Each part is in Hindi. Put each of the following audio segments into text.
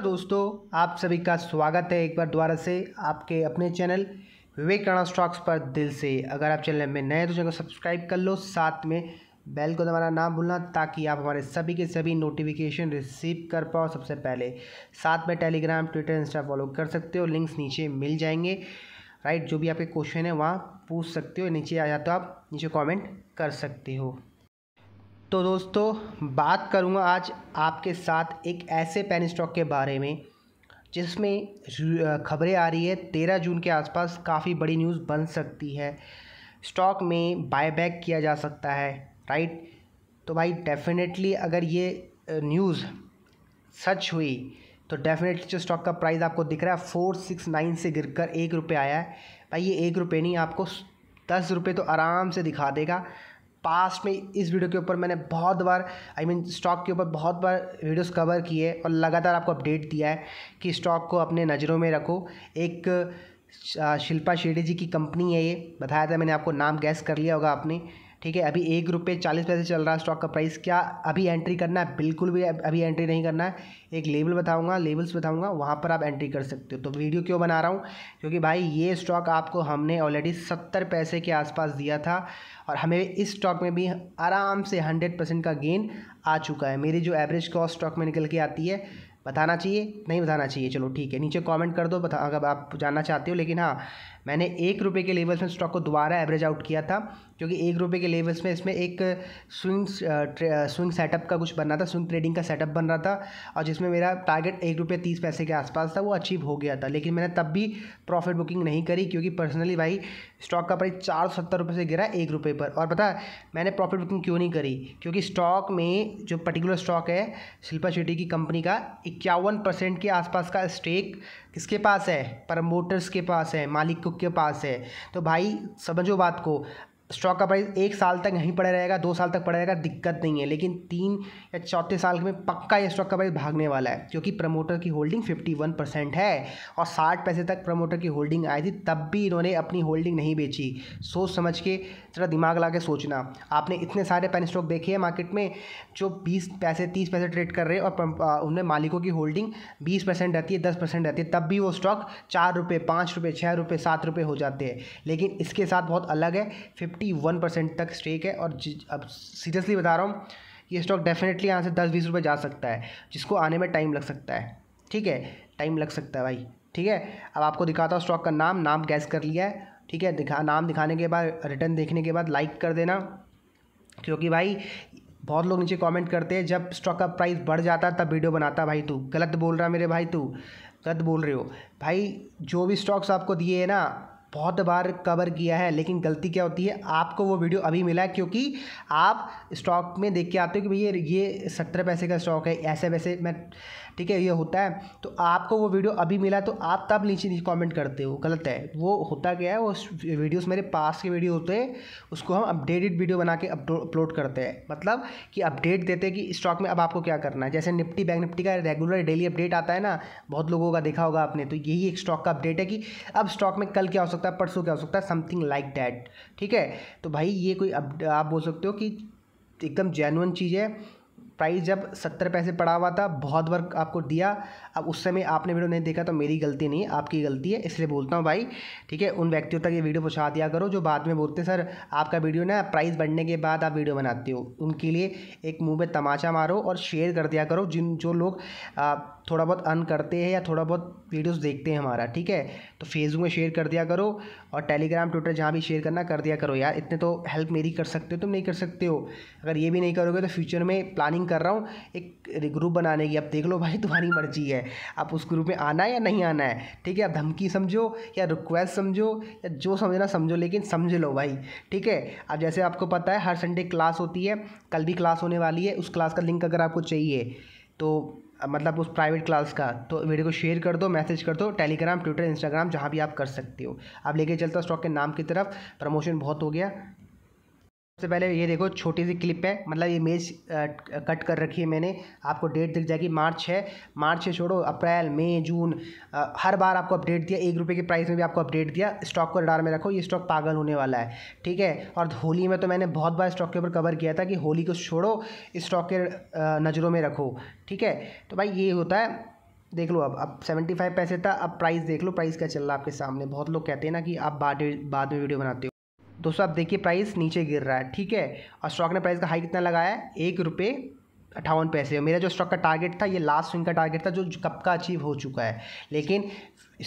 तो दोस्तों आप सभी का स्वागत है एक बार दोबारा से आपके अपने चैनल विवेक राणा स्टॉक्स पर दिल से अगर आप चैनल में नए तो चैनल को सब्सक्राइब कर लो साथ में बेल को दबाना ना भूलना ताकि आप हमारे सभी के सभी नोटिफिकेशन रिसीव कर पाओ सबसे पहले साथ में टेलीग्राम ट्विटर इंस्टा फॉलो कर सकते हो लिंक्स नीचे मिल जाएंगे राइट जो भी आपके क्वेश्चन है वहाँ पूछ सकते हो नीचे आ जाते हो आप नीचे कॉमेंट कर सकते हो तो दोस्तों बात करूँगा आज आपके साथ एक ऐसे पेन स्टॉक के बारे में जिसमें खबरें आ रही है तेरह जून के आसपास काफ़ी बड़ी न्यूज़ बन सकती है स्टॉक में बायबैक किया जा सकता है राइट तो भाई डेफिनेटली अगर ये न्यूज़ सच हुई तो डेफिनेटली जो स्टॉक का प्राइस आपको दिख रहा है फोर सिक्स नाइन से गिर कर एक रुपये आया है भाई ये एक रुपये नहीं आपको दस रुपये तो आराम से दिखा देगा पास्ट में इस वीडियो के ऊपर मैंने बहुत बार आई मीन स्टॉक के ऊपर बहुत बार वीडियोस कवर किए और लगातार आपको अपडेट दिया है कि स्टॉक को अपने नज़रों में रखो एक शिल्पा शेट्टी जी की कंपनी है ये बताया था मैंने आपको नाम गैस कर लिया होगा आपने ठीक है अभी एक रुपये चालीस पैसे चल रहा है स्टॉक का प्राइस क्या अभी एंट्री करना है बिल्कुल भी अभी एंट्री नहीं करना है एक लेवल बताऊंगा लेवल्स बताऊंगा वहाँ पर आप एंट्री कर सकते हो तो वीडियो क्यों बना रहा हूँ क्योंकि भाई ये स्टॉक आपको हमने ऑलरेडी सत्तर पैसे के आसपास दिया था और हमें इस स्टॉक में भी आराम से हंड्रेड परसेंट का गेन आ चुका है मेरी जो एवरेज कॉस्ट स्टॉक में निकल के आती है बताना चाहिए नहीं बताना चाहिए चलो ठीक है नीचे कमेंट कर दो बता अगर आप जानना चाहते हो लेकिन हाँ मैंने एक रुपये के लेवल्स में स्टॉक को दोबारा एवरेज आउट किया था क्योंकि एक रुपये के लेवल्स में इसमें एक स्विंग स्विंग सेटअप का कुछ बन रहा था स्विंग ट्रेडिंग का सेटअप बन रहा था और जिसमें मेरा टारगेट एक रुपये तीस पैसे के आसपास था वो अचीव हो गया था लेकिन मैंने तब भी प्रॉफिट बुकिंग नहीं करी क्योंकि पर्सनली भाई स्टॉक का प्राइस चार सौ सत्तर रुपये से गिरा एक रुपये पर और पता मैंने प्रॉफिट बुकिंग क्यों नहीं करी क्योंकि स्टॉक में जो पर्टिकुलर स्टॉक है शिल्पा शेट्टी की कंपनी का इक्यावन परसेंट के आसपास का स्टेक किसके पास है प्रमोटर्स के पास है मालिकों के पास है तो भाई समझो बात को स्टॉक का प्राइस एक साल तक यहीं पड़ा रहेगा दो साल तक पड़ा रहेगा दिक्कत नहीं है लेकिन तीन या चौथे साल में पक्का ये स्टॉक का प्राइस भागने वाला है क्योंकि प्रमोटर की होल्डिंग 51 परसेंट है और साठ पैसे तक प्रमोटर की होल्डिंग आई थी तब भी इन्होंने अपनी होल्डिंग नहीं बेची सोच समझ के थोड़ा दिमाग ला के सोचना आपने इतने सारे पेन स्टॉक देखे हैं मार्केट में जो बीस पैसे तीस पैसे ट्रेड कर रहे हैं और उनमें मालिकों की होल्डिंग बीस परसेंट रहती है दस परसेंट रहती है तब भी वो स्टॉक चार रुपये पाँच रुपये छः रुपये सात रुपये हो जाते हैं लेकिन इसके साथ बहुत अलग है फिफ्टी फिफ्टी वन परसेंट तक स्टेक है और अब सीरियसली बता रहा हूँ ये स्टॉक डेफिनेटली यहाँ से दस बीस रुपये जा सकता है जिसको आने में टाइम लग सकता है ठीक है टाइम लग सकता है भाई ठीक है अब आपको दिखाता हूँ स्टॉक का नाम नाम गैस कर लिया है ठीक है दिखा नाम दिखाने के बाद रिटर्न देखने के बाद लाइक कर देना क्योंकि भाई बहुत लोग नीचे कमेंट करते हैं जब स्टॉक का प्राइस बढ़ जाता तब वीडियो बनाता भाई तू गलत बोल रहा मेरे भाई तू गलत बोल रहे हो भाई जो भी स्टॉक्स आपको दिए हैं ना बहुत बार कवर किया है लेकिन गलती क्या होती है आपको वो वीडियो अभी मिला है क्योंकि आप स्टॉक में देख के आते हो कि भैया ये सत्तर पैसे का स्टॉक है ऐसे वैसे मैं ठीक है ये होता है तो आपको वो वीडियो अभी मिला तो आप तब नीचे नीचे कमेंट करते हो गलत है वो होता क्या है वो वीडियोस मेरे पास के वीडियो होते हैं उसको हम अपडेटेड वीडियो बना के अपलोड करते हैं मतलब कि अपडेट देते हैं कि स्टॉक में अब आपको क्या करना है जैसे निफ्टी बैंक निफ्टी का रेगुलर डेली अपडेट आता है ना बहुत लोगों का देखा होगा आपने तो यही एक स्टॉक का अपडेट है कि अब स्टॉक में कल क्या हो सकता है परसों क्या हो सकता है समथिंग लाइक डैट ठीक है तो भाई ये कोई आप बोल सकते हो कि एकदम जेनुअन चीज़ है प्राइस जब सत्तर पैसे पड़ा हुआ था बहुत वर्क आपको दिया अब उस समय आपने वीडियो नहीं देखा तो मेरी गलती नहीं आपकी गलती है इसलिए बोलता हूँ भाई ठीक है उन व्यक्तियों तक ये वीडियो पहुँचा दिया करो जो बाद में बोलते सर आपका वीडियो ना प्राइस बढ़ने के बाद आप वीडियो बनाते हो उनके लिए एक मुँह में तमाचा मारो और शेयर कर दिया करो जिन जो लोग थोड़ा बहुत अर्न करते हैं या थोड़ा बहुत वीडियोस देखते हैं हमारा ठीक है तो फेसबुक में शेयर कर दिया करो और टेलीग्राम ट्विटर जहाँ भी शेयर करना कर दिया करो यार इतने तो हेल्प मेरी कर सकते हो तुम नहीं कर सकते हो अगर ये भी नहीं करोगे तो फ्यूचर में प्लानिंग कर रहा हूँ एक ग्रुप बनाने की अब देख लो भाई तुम्हारी मर्जी है आप उस ग्रुप में आना है या नहीं आना है ठीक है आप धमकी समझो या रिक्वेस्ट समझो या जो समझना समझो लेकिन समझ लो भाई ठीक है अब जैसे आपको पता है हर संडे क्लास होती है कल भी क्लास होने वाली है उस क्लास का लिंक अगर आपको चाहिए तो मतलब उस प्राइवेट क्लास का तो वीडियो को शेयर कर दो मैसेज कर दो टेलीग्राम ट्विटर इंस्टाग्राम जहाँ भी आप कर सकते हो अब लेके चलता स्टॉक के नाम की तरफ प्रमोशन बहुत हो गया सबसे पहले ये देखो छोटी सी क्लिप है मतलब इमेज कट कर रखी है मैंने आपको डेट दिख जाएगी मार्च है मार्च से छोड़ो अप्रैल मई जून आ, हर बार आपको अपडेट दिया एक रुपये के प्राइस में भी आपको अपडेट दिया स्टॉक को रडार में रखो ये स्टॉक पागल होने वाला है ठीक है और होली में तो मैंने बहुत बार स्टॉक के ऊपर कवर किया था कि होली को छोड़ो स्टॉक के नज़रों में रखो ठीक है तो भाई ये होता है देख लो अब अब सेवेंटी फाइव पैसे था अब प्राइस देख लो प्राइस क्या चल रहा है आपके सामने बहुत लोग कहते हैं ना कि आप बाद में वीडियो बनाते हो दोस्तों आप देखिए प्राइस नीचे गिर रहा है ठीक है और स्टॉक ने प्राइस का हाई कितना लगाया एक रुपये अट्ठावन पैसे मेरा जो स्टॉक का टारगेट था ये लास्ट स्विंग का टारगेट था जो कब का अचीव हो चुका है लेकिन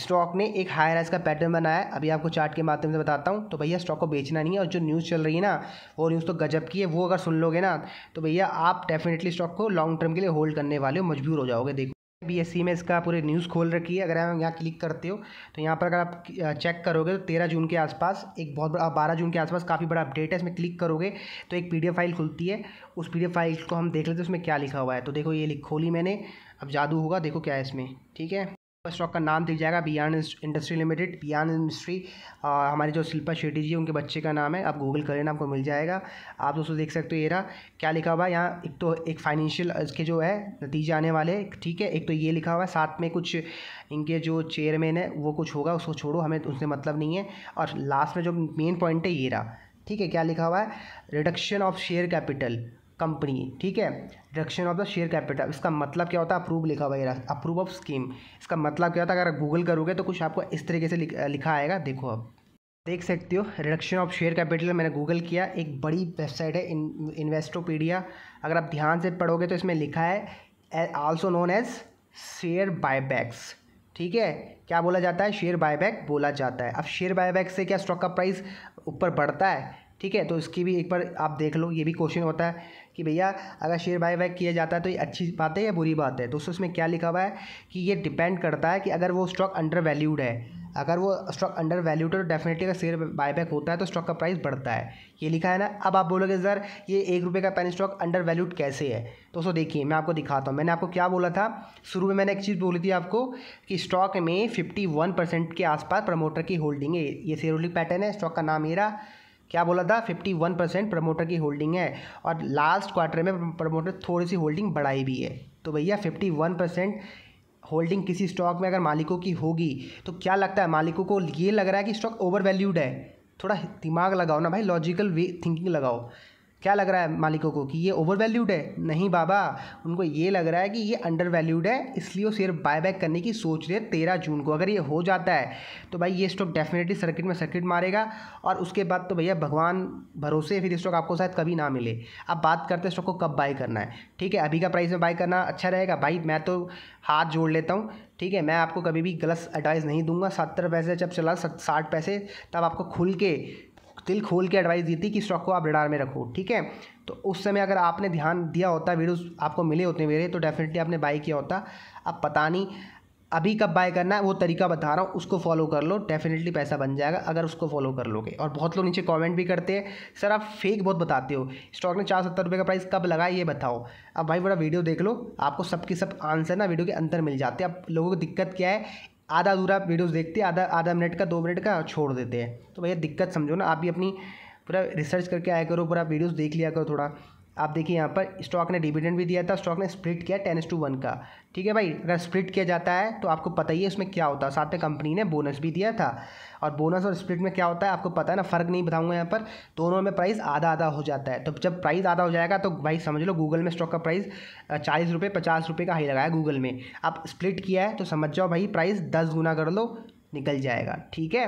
स्टॉक ने एक हाई राइज का पैटर्न बनाया अभी आपको चार्ट के माध्यम से बताता हूँ तो भैया स्टॉक को बेचना नहीं है और जो न्यूज़ चल रही है ना वो न्यूज़ तो गजब की है वो अगर सुन लोगे ना तो भैया आप डेफिनेटली स्टॉक को लॉन्ग टर्म के लिए होल्ड करने वाले हो मजबूर हो जाओगे देखो बीएससी में इसका पूरे न्यूज़ खोल रखी है अगर आप यहाँ क्लिक करते हो तो यहाँ पर अगर आप चेक करोगे तो तेरह जून के आसपास एक बहुत बड़ा बारह जून के आसपास काफ़ी बड़ा अपडेट है इसमें क्लिक करोगे तो एक पीडीएफ फाइल खुलती है उस पीडीएफ फाइल को हम देख लेते हैं उसमें क्या लिखा हुआ है तो देखो ये लिख खोली मैंने अब जादू होगा देखो क्या है इसमें ठीक है स्टॉक का नाम दिख जाएगा बियान इंडस्ट्री लिमिटेड बियान इंडस्ट्री हमारे जो शिल्पा शेट्टी जी उनके बच्चे का नाम है आप गूगल करें आपको मिल जाएगा आप दोस्तों देख सकते हो ये रहा क्या लिखा हुआ है यहाँ एक तो एक फाइनेंशियल इसके जो है नतीजे आने वाले ठीक है एक तो ये लिखा हुआ है साथ में कुछ इनके जो चेयरमैन है वो कुछ होगा उसको छोड़ो हमें उससे मतलब नहीं है और लास्ट में जो मेन पॉइंट है ये रहा ठीक है क्या लिखा हुआ है reduction of share capital company ठीक है reduction of the share capital इसका मतलब क्या होता है अप्रूव लिखा हुआ है अप्रूव ऑफ स्कीम इसका मतलब क्या होता है अगर गूगल करोगे तो कुछ आपको इस तरीके से लिखा आएगा देखो अब देख सकते हो रिडक्शन ऑफ शेयर कैपिटल मैंने गूगल किया एक बड़ी वेबसाइट है इन इन्वेस्टोपीडिया अगर आप ध्यान से पढ़ोगे तो इसमें लिखा है also known as share buybacks ठीक है क्या बोला जाता है शेयर बायबैक बोला जाता है अब शेयर बायबैक से क्या स्टॉक का प्राइस ऊपर बढ़ता है ठीक है तो इसकी भी एक बार आप देख लो ये भी क्वेश्चन होता है कि भैया अगर शेयर बाय बैक किया जाता है तो ये अच्छी बात है या बुरी बात है दोस्तों इसमें क्या लिखा हुआ है कि ये डिपेंड करता है कि अगर वो स्टॉक अंडर वैल्यूड है अगर वो स्टॉक अंडर वैल्यूड है तो डेफिनेटली अगर शेयर बाय बैक होता है तो स्टॉक का प्राइस बढ़ता है ये लिखा है ना अब आप बोलोगे सर ये एक रुपये का पेन स्टॉक अंडर वैल्यूड कैसे है दोस्तों देखिए मैं आपको दिखाता हूँ मैंने आपको क्या बोला था शुरू में मैंने एक चीज़ बोली थी आपको कि स्टॉक में फिफ्टी वन परसेंट के आसपास प्रमोटर की होल्डिंग है ये शेयर होल्डिंग पैटर्न है स्टॉक का नाम मेरा क्या बोला था 51 परसेंट प्रमोटर की होल्डिंग है और लास्ट क्वार्टर में प्रमोटर थोड़ी सी होल्डिंग बढ़ाई भी है तो भैया 51 परसेंट होल्डिंग किसी स्टॉक में अगर मालिकों की होगी तो क्या लगता है मालिकों को ये लग रहा है कि स्टॉक ओवर वैल्यूड है थोड़ा दिमाग लगाओ ना भाई लॉजिकल वे थिंकिंग लगाओ क्या लग रहा है मालिकों को कि ये ओवर वैल्यूड है नहीं बाबा उनको ये लग रहा है कि ये अंडर वैल्यूड है इसलिए वो शेयर बायबैक करने की सोच रहे हैं तेरह जून को अगर ये हो जाता है तो भाई ये स्टॉक डेफिनेटली सर्किट में सर्किट मारेगा और उसके बाद तो भैया भगवान भरोसे फिर स्टॉक आपको शायद कभी ना मिले अब बात करते हैं स्टॉक को कब बाई करना है ठीक है अभी का प्राइस में बाई करना अच्छा रहेगा भाई मैं तो हाथ जोड़ लेता हूँ ठीक है मैं आपको कभी भी गलत एडवाइस नहीं दूंगा सत्तर पैसे जब चला साठ पैसे तब आपको खुल के दिल खोल के एडवाइस दी थी कि स्टॉक को आप रिडार में रखो ठीक है तो उस समय अगर आपने ध्यान दिया होता वीडियोस आपको मिले होते मेरे तो डेफिनेटली आपने बाय किया होता अब पता नहीं अभी कब बाय करना है वो तरीका बता रहा हूँ उसको फॉलो कर लो डेफिनेटली पैसा बन जाएगा अगर उसको फॉलो कर लोगे और बहुत लोग नीचे कमेंट भी करते हैं सर आप फेक बहुत बताते हो स्टॉक ने चार सत्तर रुपये का प्राइस कब लगाया ये बताओ अब भाई बड़ा वीडियो देख लो आपको सबके सब आंसर ना वीडियो के अंदर मिल जाते हैं अब लोगों को दिक्कत क्या है आधा अधूरा वीडियोज़ देखते हैं आधा आधा मिनट का दो मिनट का छोड़ देते हैं तो भैया दिक्कत समझो ना आप भी अपनी पूरा रिसर्च करके आया करो पूरा वीडियोज़ देख लिया करो थोड़ा आप देखिए यहाँ पर स्टॉक ने डिविडेंड भी दिया था स्टॉक ने स्प्लिट किया टेन टू वन का ठीक है भाई अगर स्प्लिट किया जाता है तो आपको पता ही है उसमें क्या होता है साथ में कंपनी ने बोनस भी दिया था और बोनस और स्प्लिट में क्या होता है आपको पता है ना फ़र्क नहीं बताऊंगा यहाँ पर दोनों में प्राइस आधा आधा हो जाता है तो जब प्राइस आधा हो जाएगा तो भाई समझ लो गूगल में स्टॉक का प्राइस चालीस रुपये पचास रुपये का हाई लगाया गूगल में आप स्प्लिट किया है तो समझ जाओ भाई प्राइस दस गुना कर लो निकल जाएगा ठीक है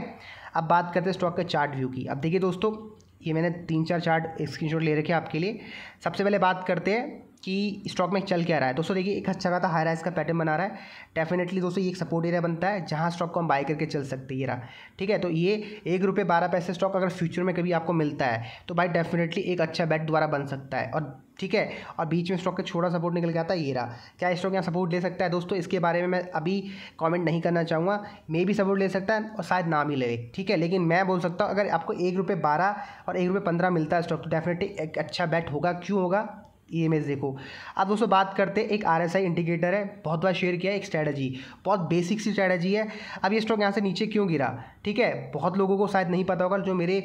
अब बात करते हैं स्टॉक के चार्ट व्यू की अब देखिए दोस्तों ये मैंने तीन चार चार्ट स्क्रीनशॉट ले रखे आपके लिए सबसे पहले बात करते हैं कि स्टॉक में चल क्या रहा है दोस्तों देखिए एक अच्छा खासा हाई राइज का पैटर्न बना रहा है डेफिनेटली दोस्तों ये एक सपोर्ट एरिया बनता है जहाँ स्टॉक को हम बाय करके चल सकते ये रहा ठीक है तो ये एक रुपये बारह पैसे स्टॉक अगर फ्यूचर में कभी आपको मिलता है तो भाई डेफिनेटली एक अच्छा बैट द्वारा बन सकता है और ठीक है और बीच में स्टॉक का छोटा सपोर्ट निकल गया था है ये रहा क्या स्टॉक यहाँ सपोर्ट ले सकता है दोस्तों इसके बारे में मैं अभी कमेंट नहीं करना चाहूँगा मे भी सपोर्ट ले सकता है और शायद ना भी ले ठीक है लेकिन मैं बोल सकता हूँ अगर आपको एक रुपये बारह और एक रुपये पंद्रह मिलता है स्टॉक तो डेफिनेटली एक अच्छा बैट होगा क्यों होगा ई एम एस देखो अब दोस्तों बात करते हैं एक आर एस आई इंडिकेटर है बहुत बार शेयर किया है एक स्ट्रैटेजी बहुत बेसिक सी स्ट्रैटेजी है अब ये स्टॉक यहाँ से नीचे क्यों गिरा ठीक है बहुत लोगों को शायद नहीं पता होगा जो मेरे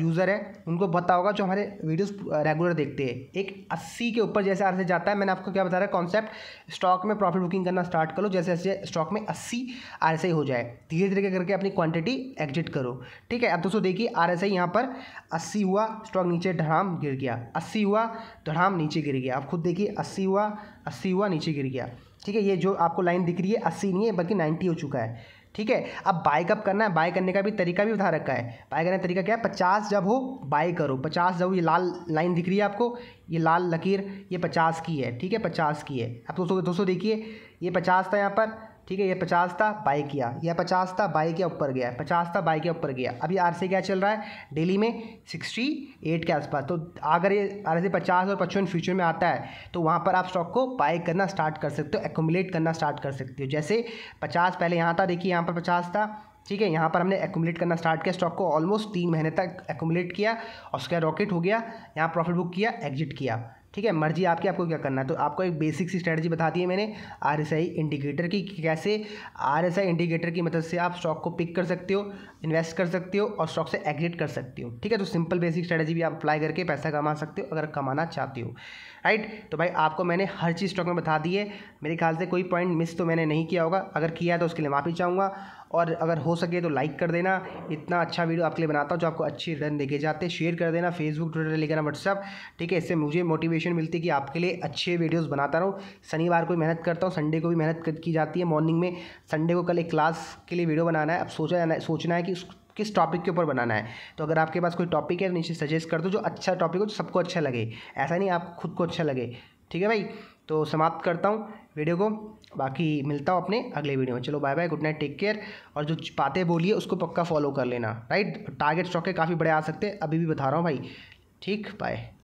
यूज़र है उनको पता होगा जो हमारे वीडियोस रेगुलर देखते हैं एक अस्सी के ऊपर जैसे आर जाता है मैंने आपको क्या बता रहा है कॉन्सेप्ट स्टॉक में प्रॉफिट बुकिंग करना स्टार्ट करो जैसे जैसे स्टॉक में अस्सी आर एस आई हो जाए धीरे धीरे करके अपनी क्वान्टिटी एग्जिट करो ठीक है अब दोस्तों देखिए आर एस आई यहाँ पर अस्सी हुआ स्टॉक नीचे धड़ाम गिर गया अस्सी हुआ धड़ाम नीचे गिर गया आप खुद देखिए अस्सी हुआ अस्सी हुआ नीचे गिर गया ठीक है ये जो आपको लाइन दिख रही है अस्सी नहीं है बल्कि नाइन्टी हो चुका है ठीक है अब बाय कब करना है बाय करने का भी तरीका भी उठा रखा है बाय करने का तरीका क्या है पचास जब हो बाय करो पचास जब ये लाल लाइन दिख रही है आपको ये लाल लकीर ये पचास की है ठीक है पचास की है आप दोस्तों दोस्तों देखिए ये पचास था यहाँ पर ठीक है ये पचास था बाई किया यह पचास था बाई के ऊपर गया पचास था बाई के ऊपर गया अभी आर से क्या चल रहा है डेली में सिक्सटी एट के आसपास तो अगर ये आर से पचास और पचपन फ्यूचर में आता है तो वहाँ पर आप स्टॉक को बाई करना स्टार्ट कर सकते हो एकोमुलेट करना स्टार्ट कर सकते हो जैसे पचास पहले यहाँ था देखिए यहाँ पर पचास था ठीक है यहाँ पर हमने एकोमलेट करना स्टार्ट किया स्टॉक को ऑलमोस्ट तीन महीने तक एकोमुलेट किया और उसके रॉकेट हो गया यहाँ प्रॉफिट बुक किया एग्जिट किया ठीक है मर्जी आपकी आपको क्या करना है तो आपको एक बेसिक सी स्ट्रैटेजी बता दी है मैंने आर इंडिकेटर की कैसे आर इंडिकेटर की मदद मतलब से आप स्टॉक को पिक कर सकते हो इन्वेस्ट कर सकते हो और स्टॉक से एग्जिट कर सकते हो ठीक है तो सिंपल बेसिक स्ट्रैटेजी भी आप अप्लाई करके पैसा कमा सकते हो अगर कमाना चाहते हो राइट तो भाई आपको मैंने हर चीज़ स्टॉक में बता दी है मेरे ख्याल से कोई पॉइंट मिस तो मैंने नहीं किया होगा अगर किया है तो उसके लिए माफ़ी चाहूँगा और अगर हो सके तो लाइक कर देना इतना अच्छा वीडियो आपके लिए बनाता हूँ जो आपको अच्छी रिटर्न देखे जाते शेयर कर देना फेसबुक ट्विटर करना व्हाट्सअप ठीक है इससे मुझे मोटिवेशन मिलती है कि आपके लिए अच्छे वीडियोस बनाता रहूँ शनिवार को मेहनत करता हूँ संडे को भी मेहनत की जाती है मॉर्निंग में संडे को कल एक क्लास के लिए वीडियो बनाना है अब सोचा जाना सोचना है कि कि उस किस टॉपिक के ऊपर बनाना है तो अगर आपके पास कोई टॉपिक है नीचे सजेस्ट कर दो जो अच्छा टॉपिक हो जो सबको अच्छा लगे ऐसा नहीं आपको खुद को अच्छा लगे ठीक है भाई तो समाप्त करता हूँ वीडियो को बाकी मिलता हूँ अपने अगले वीडियो में चलो bye bye good night take care और जो बातें बोलिए उसको पक्का फॉलो कर लेना राइट टारगेट स्टॉक के काफ़ी बड़े आ सकते हैं अभी भी बता रहा हूँ भाई ठीक बाय